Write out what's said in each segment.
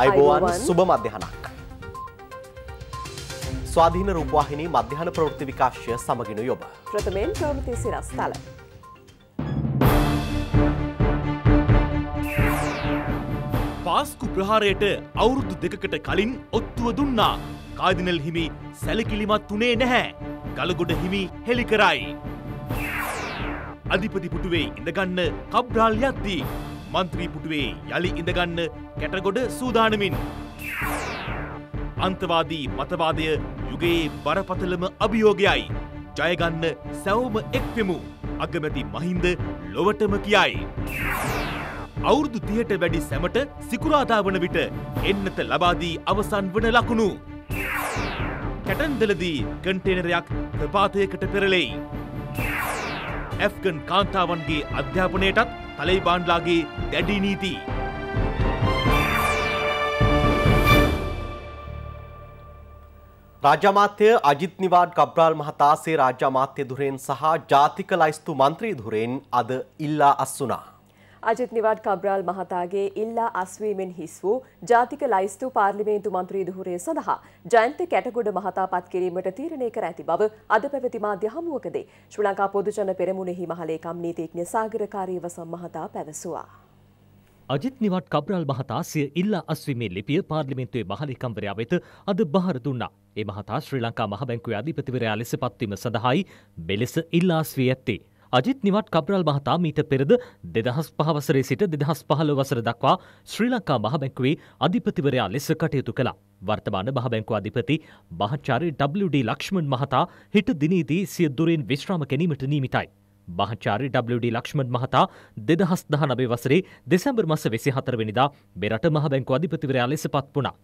අයිබෝවන් සුබ මධ්‍යහනක්. ස්වාධීන රූපවාහිනී මධ්‍යහන ප්‍රවෘත්ති විකාශය සමගිනු යොබ. ප්‍රථමයෙන් ප්‍රවෘති සිරස්තල. පාස්කු ප්‍රහාරයට අවුරුදු දෙකකට කලින් ඔත්තුව දුන්නා. කාදිනල් හිමි සැලකිලිමත් වනේ නැහැ. ගලගොඩ හිමි හෙළි කරයි. අධිපති පුටුවේ ඉඳගන්න කබ්්‍රාල් යද්දී මන්ත්‍රීපුටුවේ යළි ඉඳගන්න කැටගොඩ සූදානමින්. අන්තවාදී මතවාදය යුගයේ බරපතලම අභියෝගයයි. ජයගන්න සැවම එක්වෙමු අගමැති මහින්ද ලොවටම කියයි. අවුරුදු තියට වැඩි සැමට සිකුරාදා වන විට එන්නත ලබාදී අවසන් වන ලකුණු. කැටන්දලදී කන්ටේනරයක් ප්‍රපාතයකට පෙරලෙයි. ඇෆ්ගන් කාන්තාවන්ගේ අධ්‍යාපනයටත් තලයිබාන්්ලාගේ දැඩි නීති. රාජ්‍යමාත්‍ය අජිත් නිවාඩ් කබ්‍රාල් මහතා සේ රාජ්‍යමාත්‍ය දුරෙන් සහ ජාතික ලයිස්තු මන්ත්‍රී දුරෙන් අද ඉල්ලා අස්වනා. අජිත් නිවාඩ් කබ්‍රාල් මහතාගේ ඉල්ලා අස්වීමෙන් හිස් වූ ජාතික ලයිස්තු පාර්ලිමේන්තු මන්ත්‍රී දුහුරේ සඳහා ජයන්ත කැටගොඩ මහතාපත් කිරීමට තීරණය කර ඇති බව අද පැවති මාධ්‍ය හමුවකදී ශ්‍රී ලංකා පොදුජන පෙරමුණෙහි මහලේකම් නීතිඥ සාගරකාරී වසම් මහතා පැවසුවා. අජිත් නිවාට් කබ්‍රාල් මහතා සිය ඉල්ලා අස්වීමේ ලිපිය පාර්ලිමේන්තුවේ මහලිකම්වරයා වෙත අද බහර දුන්නා. ඒ මහතා ශ්‍රී ලංකා මහ බැංකුවේ අධිපතිවරයා ලෙස පත්වීම සඳහායි මෙලෙස ඉල්ලා අස්වී ඇත්තේ. අජිත් නිවත් කබ්‍රල් මහතා මීට පෙරද දෙදහස් පහවසරේ සිට දෙදහස් පහළ වසර දක්වා ශ්‍රී ලංකා මහබැංකුවේ අධිපතිවරයා ලෙස කටයුතු කළා. වර්තමාන මහබැංකු අධිපති මහාචාර්ය WD ලක්ෂ්මන් මහතා හිට දිනීදී සිය දුරෙන් විශ්‍රාම ගැනීමට නියමිතයි. මහාචාර්ය WD ලක්ෂ්මන් මහතා දෙදහස් දහනබේ වසරේ දෙසැම්බර් මස වෙසි හතරවෙනිදා මෙරට මහබැංකු අධිපතිවරයා ලෙස පත් වුණා.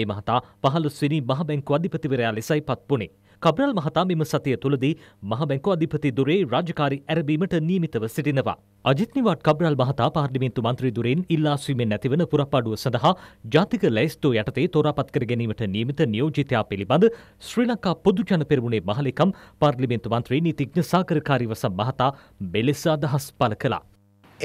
ඒ මහතා පහළොස්වෙනි මහබැංකු අධිපතිවරයා ලෙසයි පත් වුණේ. කබ්‍රල් මහතා මෙම සතිය තුළදී මහ බැංකු අධිපති දුරේ රාජකාරි ඇරඹීමට නියමිතව සිටිනවා. අජිත් නිවාඩ් කබ්‍රල් මහතා පාර්ලිමේන්තු මන්ත්‍රී දුරෙන් ඉල්ලා සිටින්නේ නැතිවන පුරප්පාඩුව සඳහා ජාතික ලැයිස්තුව යටතේ තෝරාපත් කර ගැනීමට නියමිත නියෝජිතයා පිළිබඳ ශ්‍රී ලංකා පොදු ජන පෙරමුණේ මහලෙකම් පාර්ලිමේන්තු මන්ත්‍රී නීතිඥ සාකරකාරීවස මහතා මෙලෙස අදහස් පළ කළා.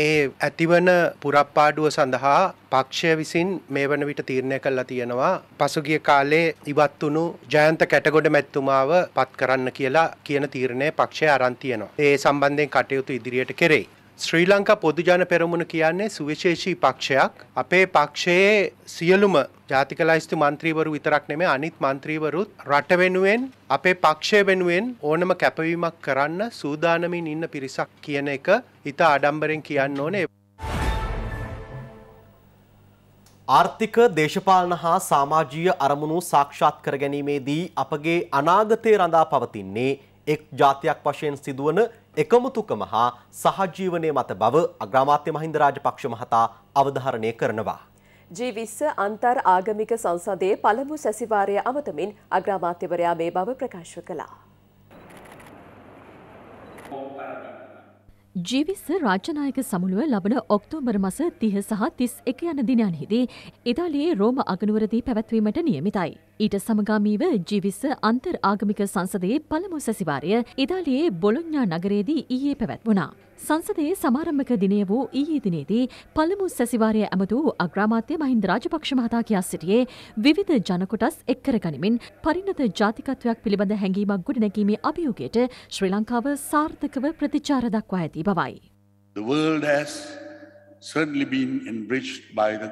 ඒ ඇතිවන පුරප්පාඩුව සඳහා පක්ෂය විසින් මේ වන විට තීරණය කළා තියෙනවා පසුගිය කාලේ ඉවත් වුණු ජයන්ත කැටගොඩ මැතිතුමාව පත් කරන්න කියලා කියන තීරණය පක්ෂය අරන් තියෙනවා. ඒ සම්බන්ධයෙන් කටයුතු ඉදිරියට කෙරෙයි. ශ්‍රී ලංකා පොදුජන පෙරමුණ කියන්නේ සුවිශේෂී පක්ෂයක්. අපේ පක්ෂයේ සියලුම ජාතික ලයිස්තු මන්ත්‍රීවරු විතරක් නෙමෙයි අනිත් මන්ත්‍රීවරුත් රට වෙනුවෙන් අපේ පක්ෂය වෙනුවෙන් ඕනම කැපවීමක් කරන්න සූදානමින් ඉන්න පිරිසක් කියන එක හිත ආඩම්බරෙන් කියන්න ඕනේ. ආර්ථික දේශපාලන හා සමාජීය අරමුණු සාක්ෂාත් කර ගැනීමේදී අපගේ අනාගතය රඳා පවතින්නේ එක් ජාතියක් වශයෙන් සිදුවන එකමුතුකම හා සහජීවනය මත බව අග්‍රාමාත්‍ය මහින්ද රාජපක්ෂ මහතා අවධාරණය කරනවා. ජීවිස්ස අන්තර් ආගමික සංසදයේ පළමු සැසිවාරය අමතමින් අග්‍රාමාත්‍යවරයා මේ බව ප්‍රකාශ කළා. ජීවිස්ස රාජනායක සමුළුව ලබන ඔක්තෝබර් මස තිහ සහ තිස් එක යන දිනයන්හිදී ඉතාලියේ රෝම අගනුවරදී පැවැත්වීමට නියමිතයි. ඊට සමගාමීව ජීවිස අන්තර් ආගමික සංසදයේ පළමු සැසිවාරය ඉතාලියේ බොලොඥා නගරයේදී ඊයේ පැවැත්වුණා. සංසදයේ සමාරම්භක දිනය වූ ඊයේ දිනේදී පළමු සැසිවාරය ඇමතු අග්‍රාමාත්‍ය මහින්ද රාජපක්ෂ මහතා කියා සිටියේ විවිධ ජනකොටස් එක් කරගනිමින් පරිණත ජාතිකත්වයක් පිළිබඳ හැඟීමක් ගොඩනැගීමේ අභියෝගයට ශ්‍රී ලංකාව සාර්ථකව ප්‍රතිචාර දක්වා ඇති බවයි. The world has certainly been enriched by the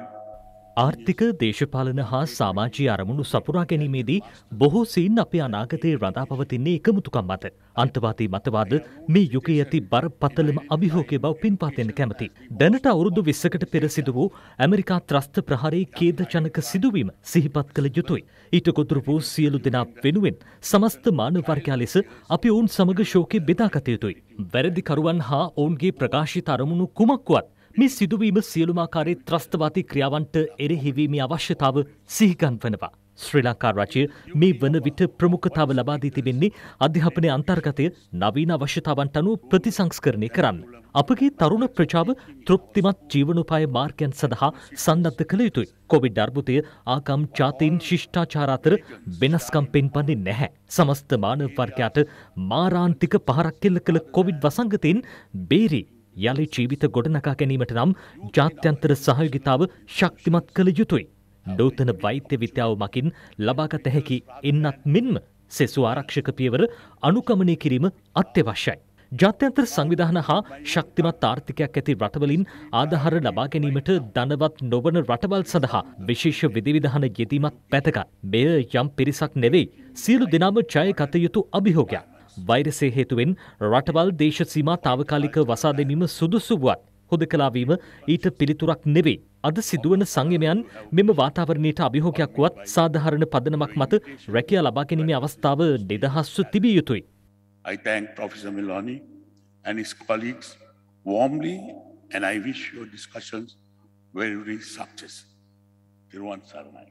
ආර්ථික දේශපාලන හා සාමාජී අරමුණු සපුරා ගැනීමේදී බොහෝ සීන් අපේ අනාගතයේ රඳා පවතින්නේ එකමුතුකම් මත. අන්තවාදී මතවාද මේ යුගයේ ඇති බරපතලම අභියෝගය බව පින්පා දෙන්න කැමති. දැනට අවුරුදු 20කට පෙර සිදු වූ ඇමරිකා ත්‍රස්ත ප්‍රහාරයේ ඛේදජනක සිදුවීම සිහිපත් කළ යුතුයි. ඊට ගොදුරු වූ සියලු දෙනා වෙනුවෙන් සමස්ත මානව වර්ගයා ලෙස අපි ඔවුන් සමග ශෝකේ බෙදා ගත යුතුයි. වැරදිකරුවන් හා ඔවුන්ගේ ප්‍රකාශිත අරමුණු කුමක්වත් මේ සිදුවීම සියලුමාකාරයේ ත්‍රස්තවාති ක්‍රියාවන්ට එරෙහිවීමේ අවශ්‍යතාව සිහිගන් වනවා. ශ්‍රී ලංකා රජය මේ වන විට ප්‍රමුඛතාව ලබා දී තිබෙන්නේ අධ්‍යාපනය අන්තර්ගතය නවීන අවශ්‍යතාවන්ට අනුව ප්‍රතිසංස්කරණය කරන්න. අපගේ තරුණ ප්‍රජාව තෘප්තිමත් ජීවනෝපාය මාර්ගයන් සඳහා සන්නද්ධ කළ යුතුයි. කොවිඩ් අර්බුදය ආගම් ජාතීන් ශිෂ්ඨාචාර අතර වෙනස්කම් පෙන්වන්නේ නැහැ. සමස්ත මානව වර්ගයාට මාරාන්තික පහරක් කෙල්ල කළ කොවිඩ් වසංගතයෙන් බේරී යළි ජීවිත ගොඩනකා ගැනීමට නම් ජාත්‍යන්තර සහයෝගිතාව ශක්තිමත් කළ යුතුයි. නූතන වෛද්‍ය විද්‍යාව මකින් ලබාගත හැකි එන්නත් මෙන්ම සෙසු ආරක්ෂක පියවර අනුකමනය කිරීම අත්‍යවශ්‍යයි. ජාත්‍යන්තර සංවිධාන හා ශක්තිමත් ආර්ථිකයක් ඇති රටවලින් ආධාර ලබා ගැනීමට ධනවත් නොවන රටවල් සඳහා විශේෂ විධිවිධාන යෙදීමත් පැතක මෙය යම් පිරිසක් නෙවෙයි සියලු දෙනාම ජය ගත යුතු අභිහෝගයක්. වෛරසය හේතුවෙන් රටවල් දේශ සීමා తాවකාලික වසා දැමීම සුදුසු වුවත් හුදකලා වීම ඊට පිළිතුරක් නෙවෙයි. අද සිදුවන සංයමයන් මෙම වාතාවරණයට අභියෝගයක් වුවත් සාධාරණ පදනමක් මත රැකියා ලබා ගැනීමේ අවස්ථාව දෙදහස්ව තිබිය යුතුයි. I thank Professor Milani and his colleagues warmly and I wish your discussions very success. Thiruvan Saranai.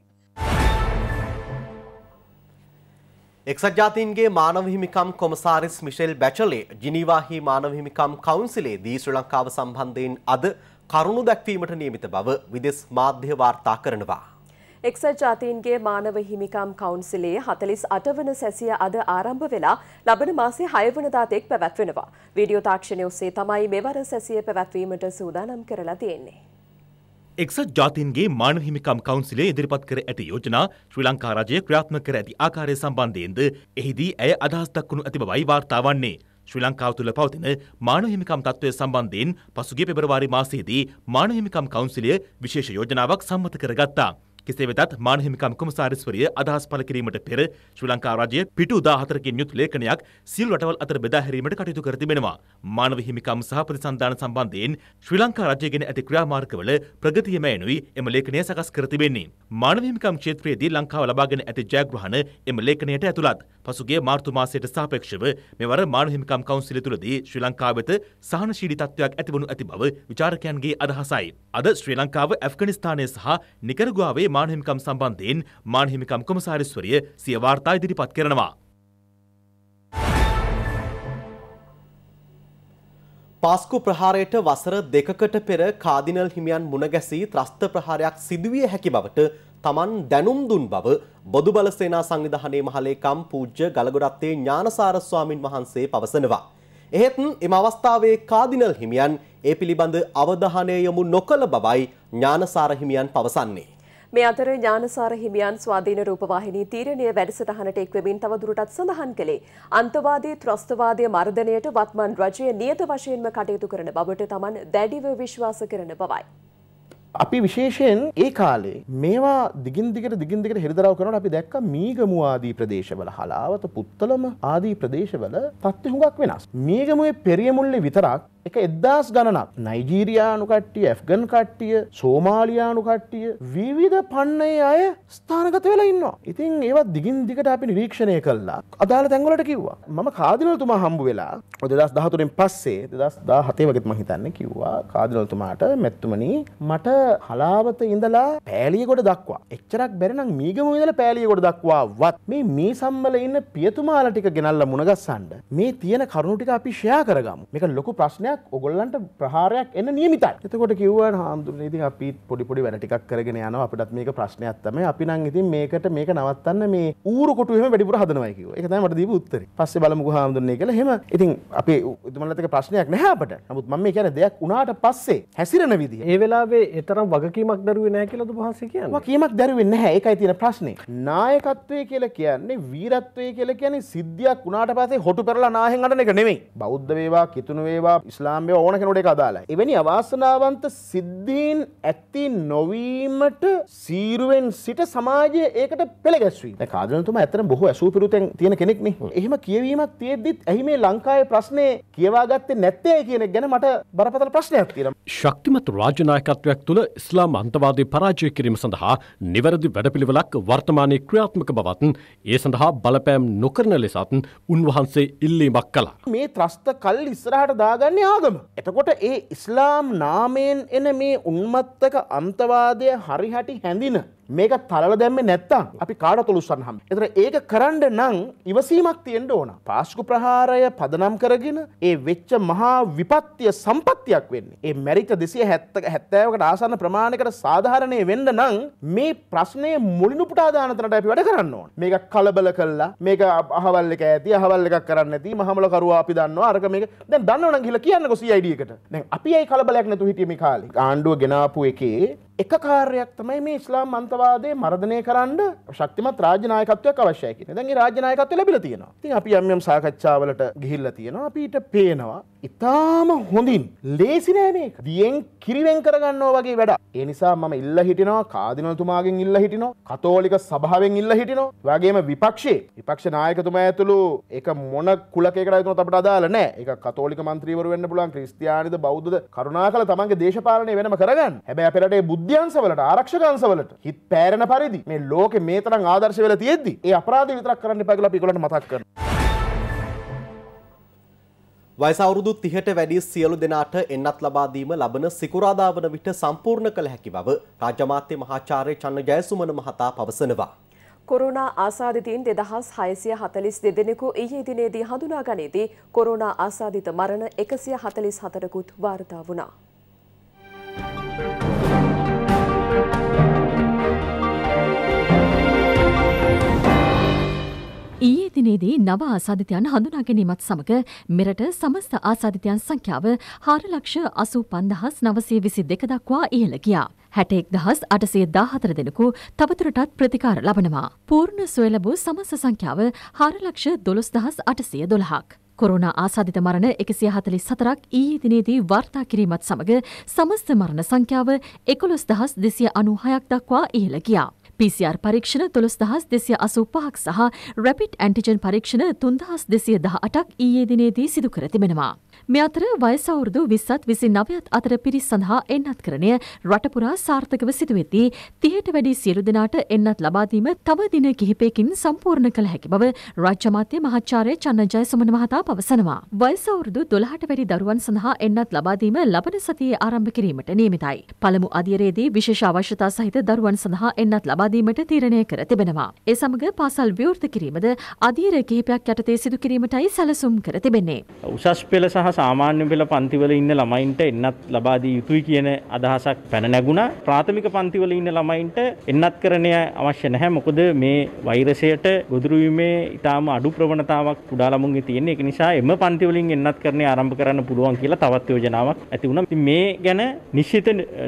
එක්සත් ජාතීන්ගේ මානව හිමිකම් කොමසාරිස් මිෂෙල් බැචලේ ජිනීවාහි මානව හිමිකම් කවුන්සිලේදී ශ්‍රී ලංකාව සම්බන්ධයෙන් අද කරුණු දැක්වීමට නියමිත බව විදෙස් මාධ්‍ය වාර්තා කරනවා. එක්සත් ජාතීන්ගේ මානව හිමිකම් කවුන්සිලේ 48 වන සැසිය අද ආරම්භ වෙලා ලබන මාසේ 6 වනදා තෙක් පැවැත්වෙනවා. වීඩියෝ තාක්ෂණය ඔස්සේ තමයි මෙවර සැසිය පැවැත්වීමට සූදානම් කරලා තියෙන්නේ. එක්සත් ජාතීන්ගේ මානව හිමිකම් කවුන්සිලය ඉදිරිපත් කර ඇති යෝජනා ශ්‍රී ලංකා රජය ක්‍රියාත්මක කර ඇති ආකාරය සම්බන්ධයෙන්ද එහිදී ඇය අදහස් දක්වනු ඇති බවයි වාර්තා වන්නේ. ශ්‍රී ලංකාව තුළ පවතින මානව හිමිකම් තත්ත්වය සම්බන්ධයෙන් පසුගිය පෙබරවාරි මාසයේදී මානව හිමිකම් කවුන්සිලය විශේෂ යෝජනාවක් සම්මත කරගත්තා. කෙසේ වෙතත් මානහිමිකම් කොමසාරිස්වරිය අදහස් පළ කිරීමට පෙර ශ්‍රී ලංකා රජය පිටු 14කින් යුත් ලේඛනයක් සිල් රටවල් අතර බෙදා හැරීමට කටයුතු කර තිබෙනවා. මානව හිමිකම් සහ ප්‍රතිසන්දාන සම්බන්ධයෙන් ශ්‍රී ලංකා රජයගෙන ඇති ක්‍රියාමාර්ගවල ප්‍රගතියම එනුයි එම ලේඛනය සකස් කර තිබෙන්නේ. මානව හිමිකම් ක්ෂේත්‍රයේදී ලංකාව ලබාගෙන ඇති ජයග්‍රහණ එම ලේඛනයට ඇතුළත්. පසුගිය මාර්තු මාසයට සාපේක්ෂව මෙවර මානව හිමිකම් කවුන්සිල තුළදී ශ්‍රී ලංකාව වෙත සහනශීලී තත්ත්වයක් ඇතිවනු ඇති බව විචාරකයන්ගේ අදහසයි. අද ශ්‍රී ලංකාව ඇෆ්ගනිස්තානය සහ නිකරගුවාවේ මානහිමිකම් සම්බන්ධයෙන් මානහිමිකම් කොමසාරිස්වරිය සිය වාර්තා ඉදිරිපත් කරනවා. පාස්කු ප්‍රහාරයට වසර දෙකකට පෙර කාදිනල් හිමියන් මුණගැසී ත්‍රස්ත ප්‍රහාරයක් සිදුවිය හැකි බවට තමන් දැනුම් දුන් බව බොදු බල සේනා සංවිධානයේ මහලේකම් පූජ්‍ය ගලගොඩත්තේ ඥානසාර ස්වාමින් වහන්සේ පවසනවා. එහෙත් එම අවස්ථාවේ කාදිනල් හිමියන් ඒ පිළිබඳ අවධානය යොමු නොකළ බවයි ඥානසාර හිමියන් පවසන්නේ. මේ අතර ඥානසාර හිමියන් ස්වාධීන රූපවාහිනී තීරණය වැඩසටහනට එක්වමින් තවදුරටත් සඳහන් කළේ අන්තවාදී ත්‍රස්තවාදය මර්ධනයට වත්මන් රජය නියත වශයෙන්ම කටයුතු කරන බවට තමන් දැඩිව විශ්වාස කරන බවයි. අපි විශේෂයෙන් ඒ කාලේ මේවා දිගින් දිගට දිගින් දිගට හෙළිදරව් කරනකොට අපි දැක්ක මීගමු ආදී ප්‍රදේශවල හලාවත පුත්තලම ආදී ප්‍රදේශවල තත්ත්ව හුඟක් වෙනස්. මීගමුවේ පෙරියමුල්ලේ විතරක් එක එදදාස් ගණනක් නයිජීරයානු කට්ටිය ඇෆ්ගන් කට්ටිය සෝමාලියයානු කට්ටිය විවිධ පන්නේ අය ස්ථානගත වෙලා ඉන්න. ඉතින් ඒවත් දිගින් දිකට අපි නිරීක්ෂණය කල්ලා අදාළ තැංගලට කිව්වා ම කාදිනලතුමා හම්බ වෙලා දෙදස් දහතුරින් පස්සේ දෙදස් දා හතේ වගෙත් මහිතන්න කිව්වා කාදිනලතුමාට මැත්තුමනි මට හලාවත ඉඳලා පෑලියකොට දක්වා එච්චරක් බැරිනම් මීගම ඉඳල පෑලියකොට දක්වා වත් මේ මේ සම්බල ඉන්න පියතුමාලටික ගෙනල්ල මුණගස්සන්ඩ මේ තියෙන කරුණුටික අපි ෂයා කරගම එක ලොකු ප්‍රශ්නය ප්‍රහාරයක් ඔගොල්ලන්ට ප්‍රහාරයක් එන්න නියමිතයි එතකොට කිව්ව හාමුදුරනේ ඉතින් අපි පොඩි පොඩි වැඩ ටිකක් කරගෙන යනවා අපිටත් මේක ප්‍රශ්නයක් තමයි අපි නම් ඉතින් මේකට මේක නවත්තන්න මේ ඌරු කොටු එහෙම වැඩිපුර හදනවයි කිව්වා ඒක තමයි මට දීපු උත්තරේ පස්සේ බලමුකෝ හාමුදුරනේ කියලා එහෙම ඉතින් අපේ එතුමලත් එක ප්‍රශ්නයක් නැහැ අපට නමුත් මම මේ කියන්නේ දෙයක් උනාට පස්සේ හැසිරෙන විදිහ ඒ වෙලාවේ ඒතරම් වගකීමක් දරුවේ නැහැ කියලා දුපහන්සේ කියන්නේ වගකීමක් දරුවේ නැහැ ඒකයි තියෙන ප්‍රශ්නේ නායකත්වය කියලා කියන්නේ වීරත්වය කියලා කියන්නේ සිද්ධියක් උනාට පස්සේ හොටු පෙරලා නාහෙන් අඬන එක නෙමෙයි බෞද්ධ වේවා කිතුණු වේවා ඉස්ලාම්ය ඕන කෙනට එක අදාලයි. එවැනි අවාසනාවන්ත සිද්ධීන් ඇත්ති නොවීමට සීරුවෙන් සිට සමාජය ඒකට පෙළගැස්වී කාදනතුම ඇතන බොහ ඇසූ පිරුතැන් තියෙන කෙනෙක්න එහෙම කියවීමක් තියෙද්දිත් ඇහි මේ ලංකාය ප්‍රශ්නය කියවාගත්තේ නැත්තේ කියන ගැන මට බරපතල ප්‍රශ්නයක් තියෙන. ශක්තිමත් රාජනායකත්වයක් තුළ ඉස්ලාම් අන්තවාදී පරාජය කිරීම සඳහා නිවැරදි වැඩපිළිවෙලක් වර්තමානය ක්‍රියාත්මක බවත්න් ඒ සඳහා බලපෑම් නොකරන ලෙසත් උන්වහන්සේ ඉල්ලීමක් කලා. මේ ත්‍රස්ත කල් ඉස්සරහට දාගන්නේ ඉස්ලාමාගම. එතකොට ඒ ඉස්ලාම් නාමයෙන් එන මේ උන්මත්තක අන්තවාදය හරිහැටි හැඳින. මේක තරල දැම්ම නැත්තම් අපි කාඩ තුළුස්සන් හම්. එතර ඒක කරන්න නං ඉවසීමක් තියෙන්ට ඕන. පාස්කු ප්‍රහාරය පදනම් කරගෙන ඒ වෙච්ච මහා විපත්තිය සම්පත්තියක් වෙන්නේ. ඒ මැරිත දෙසිය හැත්තක හැත්තෑවකට ආසන්න ප්‍රමාණකට සාධාරණය වෙන්න නං මේ ප්‍රශ්නය මුලිනු පුටාදානතනට අපි වැඩ කරන්න ඕන. මේක කලබල කල්ලා මේක අහවල්ලක ඇති අහවල්ලක් කරන්න ඇති මහමලකරවා අපි දන්නවා අරක මේක දැන් දන්නවන කියලා කියන්න. යන්න කොසි අයිඩියකට දැන් අපි අයි කලබලයක් නැතු හිටියම කාලේ ආණ්ඩුව ගෙනාපු එකේ එක කාර්යයක් තමයි මේ ඉස්ලාම් අන්තවාදයේ මර්ධනය කරන්න ශක්තිමත් රාජ්‍ය නායකත්වයක් අවශ්‍යයි කියන. දැන් මේ රාජ්‍ය නායකත්වය ලැබිලා තියෙනවා. ඉතින් අපි යම් යම් සාකච්ඡාවලට ගිහිල්ලා තියෙනවා. අපිට පේනවා ඉතාම හොඳින් ලේසි නෑ මේක. දියෙන් කිරිවෙන් කරගන්නවා වගේ වැඩක්. ඒ නිසා මම ඉල්ලා හිටිනවා කාදිනල්තුමාගෙන් ඉල්ලා හිටිනවා. කතෝලික සභාවෙන් ඉල්ලා හිටිනවා. වගේම විපක්ෂයේ විපක්ෂ නායකතුමා ඇතුළු ඒක මොන කුලකයකට හිටුණත් අපට අදාළ නෑ. ඒක කතෝලික മന്ത്രിවරු වෙන්න පුළුවන්, ක්‍රිස්තියානිද, බෞද්ධද කරුණාකර තමන්ගේ දේශපාලනය වෙනම කරගන්න. හැබැයි අපේ රටේ බුද්ධ අධ්‍යන්සවලට ආරක්ෂකන්සවලට හිත් පෑරණ පරිදි මේ ලෝක මේ තරම් ආදර්ශ වෙලා තියෙද්දි ඒ අපරාධ විතරක් කරන්න එපා කියලා අපි ඒගොල්ලන්ට මතක් කරනවා. වයස අවුරුදු 30ට වැඩි සියලු දෙනාට එන්නත් ලබා දීම ලබන සිකුරාදා වන විට සම්පූර්ණ කළ හැකි බව රාජ්‍ය අමාත්‍ය මහාචාර්ය චන්න ජයසුමන මහතා පවසනවා. කොරුණා ආසාධිතීන් දෙදහස් හයසිය හතලිස් දෙදෙනෙකු ඊයේ දිනේදී හඳුනා ගනේදී කොරුණා ආසාධිත මරණ එකසිය හතලිස් හතරකුත් වාර්තා වුණා. ඊයේ දිනේදී නව ආසාධිතයන් හඳුනා ගැනීමත් සමග මෙරට සමස්ත ආසාධිතයන් සංඛ්‍යාව හාරලක්ෂ අසූ පන්දහස් නවසේ විසි දෙක දක්වා ඉහළ ගියා. හැටෙක් දහස් අටසේ දාහතර දෙනකු තවතුරටත් ප්‍රතිකාර ලබනවා. පූර්ණ සොයලබූ සමස්ස සංඛ්‍යාව හාරලක්ෂ දොළොස් දහස් අටසය දොළහක්. කොරුණ ආසාධිත මරණ එකසිය හතලි සතරක් ඊයේ දිනේදී වර්තා කිරීමත් සමඟ සමස්ත මරණ සංඛ්‍යාව එකොළොස් දහස් දෙසිය අනුහයක් දක්වා ඉහළ ගියා. PCR පරීක්ෂණ තුළොස් දහස් දෙසිය අසු පහක් සහ රැපිට් ඇන්ටිජන් පරීක්ෂණ තුන්දහස් දෙසිය දහ අටක් ඊයේ දිනේදී සිදු කර තිබෙනවා. මෙ අතර වයසවුරුදු විස්සත් විසි නවයත් අතර පිරිස් සඳහා එන්නත් කරණය රටපුරා සාර්ථකව සිදුවෙති තිහට වැඩි සියලු දෙනාට එන්නත් ලබාදීම තව දින කිහිපයකින් සම්පූර්ණ කළ හැකි බව රාජ්‍යමාත්‍ය මහච්චාරය චන්නජය සුමන මහතා පවසනවා. වයසවුරුදු දොළහට වැඩි දරුවන් සඳහා එන්නත් ලබාදීම ලබන සතියේ ආරම්භ කිරීමට නියමිතයි. පළමු අධියරේදී විශේෂ අවශ්‍යතා සහිත දරුවන් සඳහා එන්නත් ලබා ලබාදීමට තීරණය කර තිබෙනවා. ඒ සමග පාසල් ව්‍යවෘත කිරීමද අධීර කිහිපයක් යටතේ සිදු කිරීමටයි සැලසුම් කර තිබෙන්නේ. උසස් පෙළ සහ සාමාන්‍ය පෙළ පන්තිවල ඉන්න ළමයින්ට එන්නත් ලබාදී යුතුයි කියන අදහසක් පැන නැගුණා. ප්‍රාථමික පන්තිවල ඉන්න ළමයින්ට එන්නත් කරණය අවශ්‍ය නැහැ. මොකද මේ වෛරසයට ගොදුරුවීමේ ඉතාම අඩු ප්‍රවණතාවක් කුඩා ළමුන්ගේ තියෙන එක නිසා එම පන්තිවලින් එන්නත් කරණය ආරම්භ කරන්න පුළුවන් කියලා තවත් යෝජනාවක් ඇති වුණා. ඉතින් මේ ගැන නිශ්චිත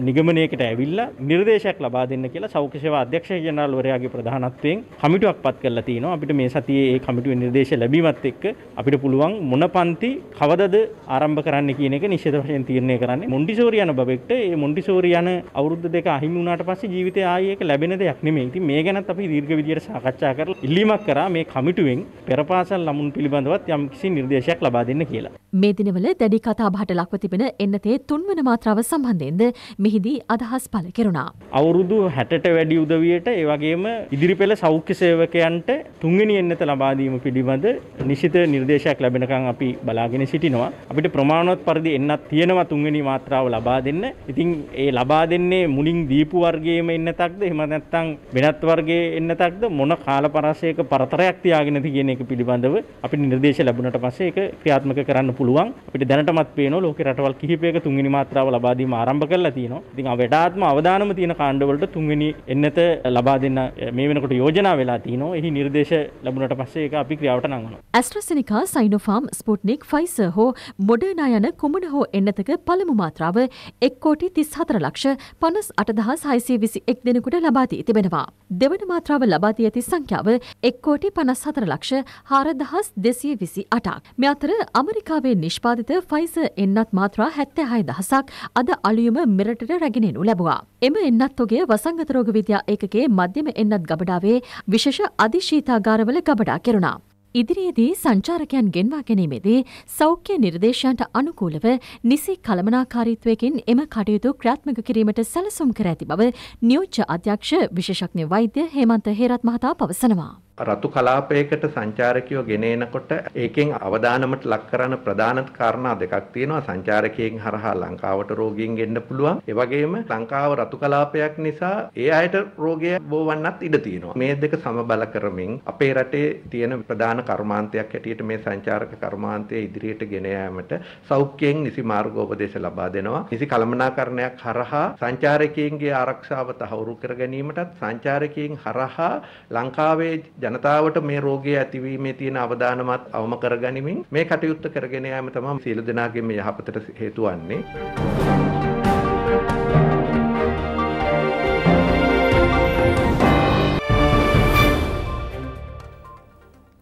නිගමනයකට ඇවිල්ලා නිර්දේශයක් ලබා දෙන්න කියලා සෞඛ්‍ය සේවා අධ්‍යක්ෂ අධ්‍යක්ෂ ජනරාල්වරයාගේ ප්‍රධානත්වයෙන් කමිටුවක් පත් කරලා තිනවා අපිට මේ සතියේ ඒ කමිටුවේ නිර්දේශ ලැබීමත් එක්ක අපිට පුළුවන් මොන පන්ති කවදද ආරම්භ කරන්න කියන එක නිශ්චිත වශයෙන් තීරණය කරන්නේ මොන්ටිසෝරි යන බබෙක්ට ඒ මොන්ටිසෝරි යන අවුරුදු දෙක අහිමි වුණාට පස්සේ ජීවිතේ ආයේ ඒක ලැබෙන දෙයක් නෙමෙයි. ඉතින් මේ ගැනත් අපි දීර්ඝ විදියට සාකච්ඡා කරලා ඉල්ලීමක් කරා මේ කමිටුවෙන් පෙරපාසල් ළමුන් පිළිබඳවත් යම්කිසි නිර්දේශයක් ලබා දෙන්න කියලා. මේ දිනවල දැඩි කතා බහට ලක්ව තිබෙන එන්නතේ තුන්වන මාත්‍රාව සම්බන්ධයෙන්ද මෙහිදී අදහස් පළ කෙරුණා. අවුරුදු 60ට වැඩි උදවිය පද්ධතියට ඒ වගේම ඉදිරි පෙළ සෞඛ්‍ය සේවකයන්ට තුන්වෙනි එන්නත ලබාදීම පිළිබඳ නිශ්චිත නිර්දේශයක් ලැබෙනකන් අපි බලාගෙන සිටිනවා. අපිට ප්‍රමාණවත් පරිදි එන්නත් තියෙනවා තුන්වෙනි මාත්‍රාව ලබා දෙන්න. ඉතින් ඒ ලබා දෙන්නේ මුලින් දීපු වර්ගයේම එන්නතක්ද එහෙම නැත්නම් වෙනත් වර්ගයේ එන්නතක්ද මොන කාලපරාසයක පරතරයක් තියාගෙනද කියන එක පිළිබඳව අපිට නිර්දේශ ලැබුණට පස්සේ ඒක ක්‍රියාත්මක කරන්න පුළුවන්. අපිට දැනටමත් පේනවා ලෝකේ රටවල් කිහිපයක තුන්වෙනි මාත්‍රාව ලබා දීම ආරම්භ කරලා තියෙනවා. ඉතින් වඩාත්ම අවධානම තියෙන කාණ්ඩවලට තුන්වෙනි එන්නත ලබා දෙන්න මේ වෙනකොට යෝජනා වෙලා තිනෝ එහි නිර්දේශ ලැබුණට පස්සේ ඒක අපි ක්‍රියාවට නංවනවා. ඇස්ට්‍රසෙනිකා සයිනෝෆාම් ස්පුට්නික් ෆයිසර් හෝ මොඩර්නා යන කුමන හෝ එන්නතක පළමු මාත්‍රාව 1 කෝටි 34 ලක්ෂ 58621 දෙනෙකුට ලබා දී තිබෙනවා. දෙවන මාත්‍රාව ලබා දී ඇති සංඛ්‍යාව 1 කෝටි 54 ලක්ෂ 4228ක්. මේ අතර ඇමරිකාවේ නිෂ්පාදිත ෆයිසර් එන්නත් මාත්‍රා 76000ක් අද අලුයම මෙරටට රැගෙන එනු ලැබුවා. එම එන්නත් ඔගේ වසංගත රෝග විද්‍යා ඒකකයේ වගේ මධ්‍යම එන්නත් ගබඩාවේ විශේෂ අධිශීතාගාරවල ගබඩා කෙරුණා. ඉදිරියේදී සංචාරකයන් ගෙන්වා ගැනීමේදී සෞඛ්‍ය නිර්දේශයන්ට අනුකූලව නිසි කළමනාකාරීත්වයකින් එම කටයුතු ක්‍රියාත්මක කිරීමට සැලසුම් කර ඇති බව නියෝජ්‍ය අධ්‍යක්ෂ විශේෂඥ වෛද්‍ය හේමන්ත හේරත් මහතා පවසනවා. රතු කලාපයකට සංචාරකයෝ ගෙන එනකොට ඒකෙන් අවදානමට ලක් කරන ප්‍රධාන කාරණා දෙකක් තියෙනවා සංචාරකයෙන් හරහා ලංකාවට රෝගීන් ගෙන්න පුළුවන් ඒ වගේම ලංකාව රතු කලාපයක් නිසා ඒ අයට රෝගය බෝවන්නත් ඉඩ තියෙනවා මේ දෙක සමබල කරමින් අපේ රටේ තියෙන ප්‍රධාන කර්මාන්තයක් හැටියට මේ සංචාරක කර්මාන්තය ඉදිරියට ගෙන යාමට සෞඛ්‍යයෙන් නිසි මාර්ගෝපදේශ ලබා දෙනවා නිසි කළමනාකරණයක් හරහා සංචාරකයන්ගේ ආරක්ෂාව තහවුරු කර ගැනීමටත් සංචාරකයන් හරහා ලංකාවේ ජනතාවට මේ රෝගය ඇතිවීමේ තියෙන අවධානමත් අවම කරගනිමින් මේ කටයුත්ත කරගෙන යාම තමයි සියලු දෙනාගේ මේ යහපතට හේතු වන්නේ.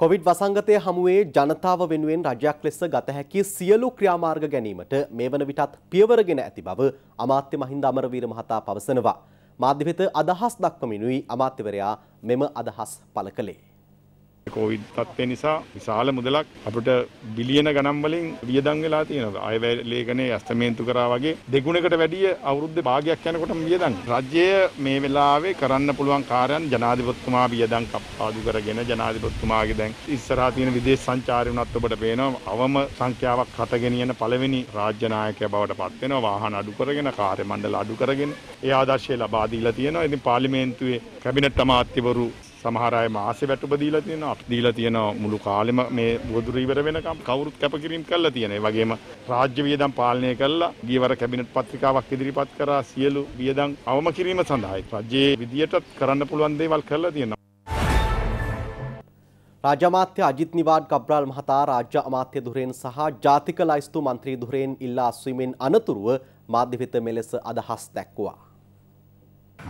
කොවිඩ් වසංගතය හමුවේ ජනතාව වෙනුවෙන් රජයක් ලෙස ගත හැකි සියලු ක්‍රියාමාර්ග ගැනීමට මේ වන විටත් පියවරගෙන ඇති බව අමාත්‍ය මහින්ද අමරවීර මහතා පවසනවා. මාධ්‍ය වෙත අදහස් දක්වමිනුයි අමාත්‍යවරයා මෙම අදහස් පළ කළේ. කොවිඩ් තත්ත්වය නිසා විශාල මුදලක් අපිට බිලියන ගණන් වලින් වියදම් වෙලා තියෙනවා. අයවැය ලේඛනයේ අස්තමේන්තු කරා වගේ දෙගුණයකට වැඩිය අවුරුද්ද භාගයක් යනකොටම වියදම්. රජය මේ වෙලාවේ කරන්න පුළුවන් කාර්යයන් ජනාධිපතිතුමා වියදම් කපාදු කරගෙන ජනාධිපතිතුමාගේ දැන් ඉස්සරහා තියෙන විදේශ සංචාරය වුණත් ඔබට පේනවා අවම සංඛ්‍යාවක් හත ගෙනියන පළවෙනි රාජ්‍ය නායකයා බවට පත් වෙනවා. වාහන අඩු කරගෙන, කාර්ය මණ්ඩල අඩු කරගෙන ඒ ආදර්ශය ලබා දීලා තියෙනවා. ඉතින් පාර්ලිමේන්තුවේ කැබිනට් අමාත්‍යවරු සමහර අය මාසෙ වැටුප දීලා තියෙනවා අපි දීලා තියෙනවා මුළු කාලෙම මේ ගොදුරු ඉවර වෙනකම් කවුරුත් කැපකිරීම කළා තියෙනවා ඒ වගේම රාජ්‍ය වියදම් පාලනය කළා ගියවර කැබිනට් පත්‍රිකාවක් ඉදිරිපත් කරා සියලු වියදම් අවම කිරීම සඳහායි රජයේ විදියටත් කරන්න පුළුවන් දේවල් කළා තියෙනවා රාජ්‍ය අමාත්‍ය අජිත් නිවාඩ් කබ්‍රාල් මහතා රාජ්‍ය අමාත්‍ය දුරෙන් සහ ජාතික ලයිස්තු මන්ත්‍රී දුරෙන් ඉල්ලා අස්වීමෙන් අනතුරුව මාධ්‍ය වෙත මෙලෙස අදහස් දැක්වුවා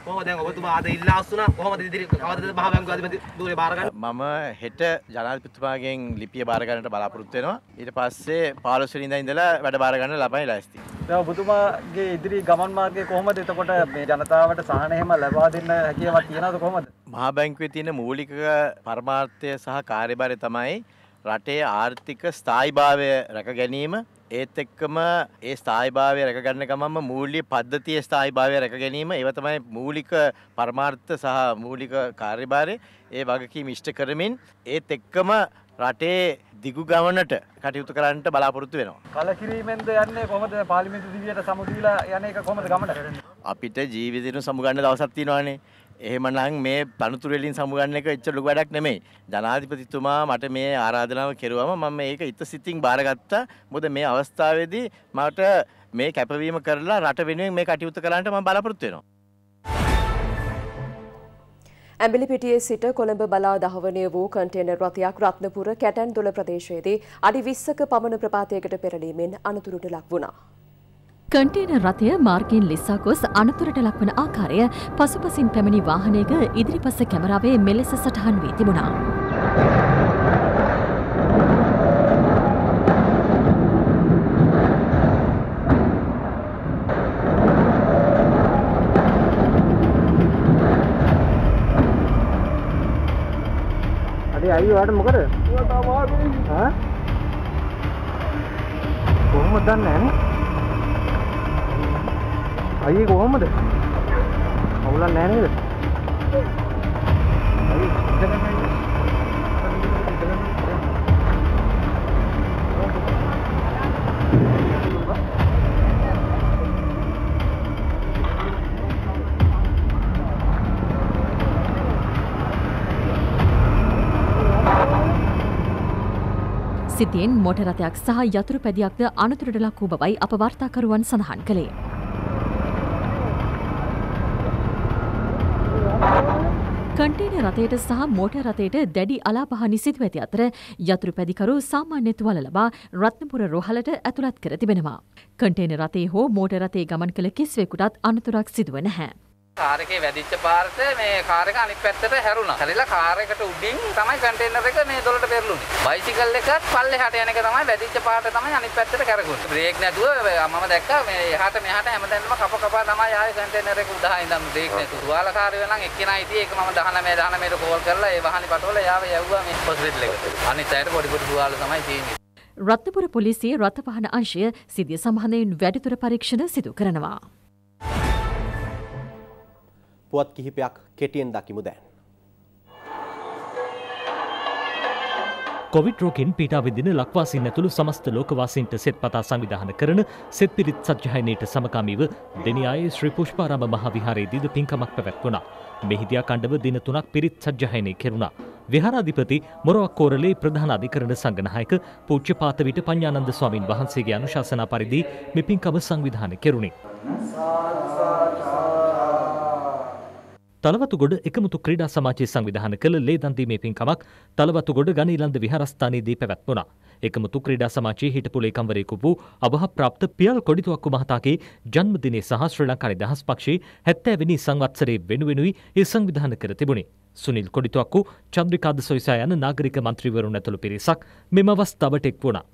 කොහොමද දැන් ඔබතුමා අද ඉල්ලා අස්සුනා කොහොමද ඉදිරි කවදද මහබැංකුව අධිපති ධූරේ බාර ගන්න මම හෙට ජනාධිපතිතුමාගෙන් ලිපිය බාර ගන්නට බලාපොරොත්තු වෙනවා ඊට පස්සේ 15 වෙනිදා ඉඳලා වැඩ බාර ගන්න ලබයි ලෑස්ති දැන් ඔබතුමාගේ ඉදිරි ගමන් මාර්ගය කොහොමද එතකොට මේ ජනතාවට සහන එහෙම ලබා දෙන්න හැකියාවක් තියනවද කොහොමද මහා බැංකුවේ තියෙන මූලික පරමාර්ථය සහ කාර්යභාරය තමයි රටේ ආර්ථික ස්ථායිභාවය රැක ගැනීම ඒත් එක්කම ඒ ස්ථායිභාවය රැකගන්න ගමම මූල්ලි පද්ධතිය ස්ථායිභාවය රැක ගැනීම ඒවතමයි මූලික පරමාර්ථ සහ මූලික කාර්යභාරය ඒ වගකී මිෂ්ට කරමින් ඒත් එක්කම රටේ දිගු ගමනට කටයුතු කරන්නට බලාපොරොත්තු වෙනවා. කලකිරීමෙන්ද යන්නේ කොහොමද පාර්ලිමේන්තු දිවියට සමුදීලා යන එක කොහොමද ගමන? අපිට ජීවිතේන සමුගන්න දවසක් තියෙනවානේ. එහෙමනම් මේ පනතුරු වලින් සමුගන්න එක එච්චර ලොකු වැඩක් නෙමෙයි. ජනාධිපතිතුමා මට මේ ආරාධනාව කෙරුවම මම මේක ඉත සිතින් බාරගත්තා. මොකද මේ අවස්ථාවේදී මට මේ කැපවීම කරලා රට වෙනුවෙන් මේ කටයුතු කරන්නට මම බලාපොරොත්තු වෙනවා. ඇඹිලිපිටියේ සිට කොළඹ බලා දහවනය වූ කන්ටේනර් රථයක් රත්නපුර කැටැන් දොළ ප්‍රදේශයේදී අඩි 20ක පමණ ප්‍රපාතයකට පෙරළීමෙන් අනතුරට ලක් වුණා. කන්ටේනර් රථය මාර්ගයෙන් ලිස්සා ගොස් අනතුරට ලක්වන ආකාරය පසුපසින් පැමිණි වාහනයක ඉදිරිපස කැමරාවේ මෙලෙස සටහන් වී තිබුණා. ඇයි ඔයාට මොකද? කොහොමද දන්නේ නැන්නේ? අයියේ කොහොමද? අවුලක් නෑ නේද? සිතියෙන් මොටරතයක් සහ යතුරු පැදියක්ද අනතුරට ලක් වූ බවයි අප වාර්තාකරුවන් සඳහන් කළේ. කන්ටේන රථයට සහ මෝටර් රථයට දැඩි අලාපහනි සිදු ඇති අතර යතුරු පැදිකරු සාමාන්‍ය තුවල ලබා රත්නපුර රෝහලට ඇතුළත් කර තිබෙනවා. කන්ටේන රථයේ හෝ මෝටර් රථයේ ගමන් කළ කිසිවෙකුටත් අනතුරක් සිදුව නැහැ. කාර් එකේ වැදිච්ච පාරට මේ කාර් එක අනිත් පැත්තට හැරුණා. හැරිලා කාර් එකට උඩින් තමයි කන්ටේනර් එක මේ දොලට පෙරළුනේ. බයිසිකල් එකත් පල්ලෙහාට යන එක තමයි වැදිච්ච පාරට තමයි අනිත් පැත්තට කරගුනේ. බ්‍රේක් නැතුව මම දැක්කා මේ එහාට මෙහාට හැමදැනම කප කපා තමයි ආවේ කන්ටේනර් එක උඩහා ඉඳන් බ්‍රේක් නැතුව. තුවාලකාරයෝ නම් එක්කෙනා හිටියේ ඒක මම 19 19ට කෝල් කරලා ඒ වහනේ පටවල යාව යවුවා මේ හොස්පිටල් එකට. අනිත් අයට පොඩි පොඩි තුවාල තමයි තියෙන්නේ. රත්නපුර පොලිසිය රථ වාහන අංශය සිදිය සමහනෙන් වැඩිදුර පරීක්ෂණ සිදු කරනවා. පුවත් කිහිපයක් කෙටියෙන් දකිමු දැන්. කොවිඩ් රෝගෙන් පීටාවිදින ලක්වාසින් ඇතුළු සමස්ත ලෝකවාසින්ට සෙත් පතා සංවිධාන කරන සෙත් පිරිත් සජ්‍යයනයට සමකාමීව දෙනියායේ ශ්‍රී පුෂ්පාරාම මහාවිහාරයේදීද පින්කමක් පැවැත්වුණා. මෙහිදී අකණ්ඩව දින තුනක් පිරිත් සජ්‍යයනය කෙරුණා. විහාරාධිපති මොරවක්කෝරලේ ප්‍රධාන අධිකරණ සංගනායක පූජ්‍ය පාතවිට පඤ්ඤානන්ද ස්වාමින් වහන්සේගේ අනුශාසනා පරිදි මේ පින්කම සංවිධානය කෙරුණේ. තලවතුගොඩ එකමුතු ක්‍රීඩා සමාජයේ සංවිධාන කළ ලේ දන් දීමේ පින්කමක් තලවතුගොඩ ගනීලන්ද විහාරස්ථානයේදී පැවැත්වුණා. එකමුතු ක්‍රීඩා සමාජයේ හිටපු ලේකම්වරයෙකු වූ අභාප්‍රාප්ත පියල් කොඩිතුවක්කු මහතාගේ ජන්මදිනය සහ ශ්‍රී ලංකා නිදහස් පක්ෂයේ 70 වෙනි සංවත්සරයේ වෙනුවෙනුයි ඒ සංවිධාන කර තිබුණේ. සුනිල් කොඩිතුවක්කු, චන්ද්‍රිකාද සොයිසා යන නාගරික මන්ත්‍රීවරුන් ඇතුළු පිරිසක් මෙම අවස්ථාවට එක් වුණා.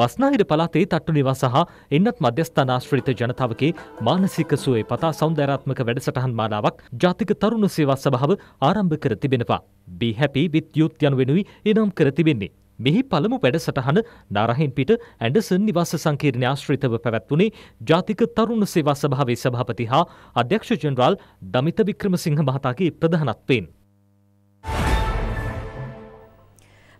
බස්නාහිර පළාතේ තට්ටු නිවාස සහ එන්නත් මධ්‍යස්ථානාශ්‍රිත ජනතාවගේ මානසික සුවේ පතා සෞන්දර්යාත්මක වැඩසටහන් මාලාවක් ජාතික තරුණ සේවා සභාව ආරම්භ කර තිබෙනවා. Be happy with youth යනු වෙනුයි එනම් කර තිබෙන්නේ. මෙහි පළමු වැඩසටහන නරහින් පිට ඇඩසන් නිවාස සංකීර්ණ ආශ්‍රිතව පැවැත්වුණේ ජාතික තරුණ සේවා සභාවේ සභාපති හා අධ්‍යක්ෂ ජනරාල් දමිත වික්‍රමසිංහ මහතාගේ ප්‍රධානත්වයෙන්.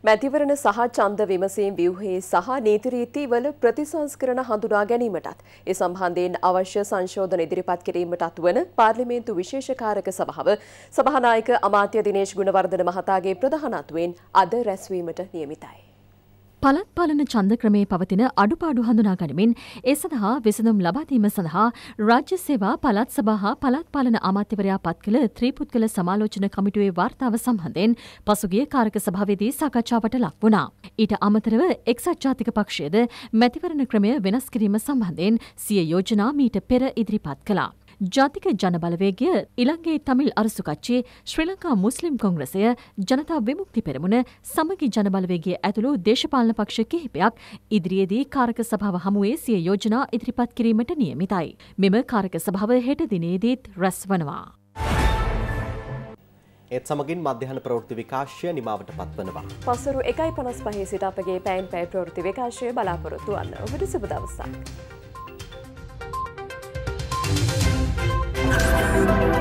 මැතිවරණ සහ ඡන්ද විමසීම් ව්‍යුහයේ සහ නීති රීතිවල ප්‍රතිසංස්කරණ හඳුනා ගැනීමටත් ඒ සම්බන්ධයෙන් අවශ්‍ය සංශෝධන ඉදිරිපත් කිරීමටත් වන පාර්ලිමේන්තු විශේෂ කාරක සභාව සභානායක අමාත්‍ය දිනේෂ් ගුණවර්ධන මහතාගේ ප්‍රධානත්වයෙන් අද රැස්වීමට නියමිතයි. පළත් පලන චන්ද ක්‍රමේ පවතින අඩුපාඩු හඳුනා ගනිමින් ඒ සඳහා විසඳුම් ලබාදීම සඳහා රාජ්‍ය සේවා පළත් සභහා පළත් පාලන අමාත්‍යවරයා පත් කළ ත්‍රීපුද්ගල සමාලෝචන කමිටුවේ වාර්තාව සම්බන්ධයෙන් පසුගිය කාරක සභාවේදී සාකච්ඡාවට ලක් වුණා. ඊට අමතරව එක්සත් ජාතික පක්ෂයද මැතිවරණ ක්‍රමය වෙනස් කිරීම සම්බන්ධයෙන් සිය යෝජනා මීට පෙර ඉදිරිපත් කළා. ජාතික ජනබලවේගය ඉලංගේ තමිල් අරසුකච්චේ ශ්‍රී ලංකා මුස්ලිම් කොංග්‍රසය ජනතා විමුක්ති පෙරමුණ සමගි ජනබලවේගේ ඇතුළු දේශපාලන පක්ෂ කිහිපයක් ඉදිරියේදී කාරක සභාව හමුවේ සිය යෝජනා ඉදිරිපත් කිරීමට නියමිතයි. මෙම කාරක සභාව හෙට දිනේදීත් රැස් වනවා. එත් සමගින් මධ්‍යහන ප්‍රවෘත්ති විකාශය නිමාවට පත්වනවා. පසුරු එකයි පනස් පහේ සිට අපගේ පැයින් පැයි ප්‍රවෘති විකාශය බලාපොරොත්තු වන්න ඔබට සුබ දවසක්. Thank you.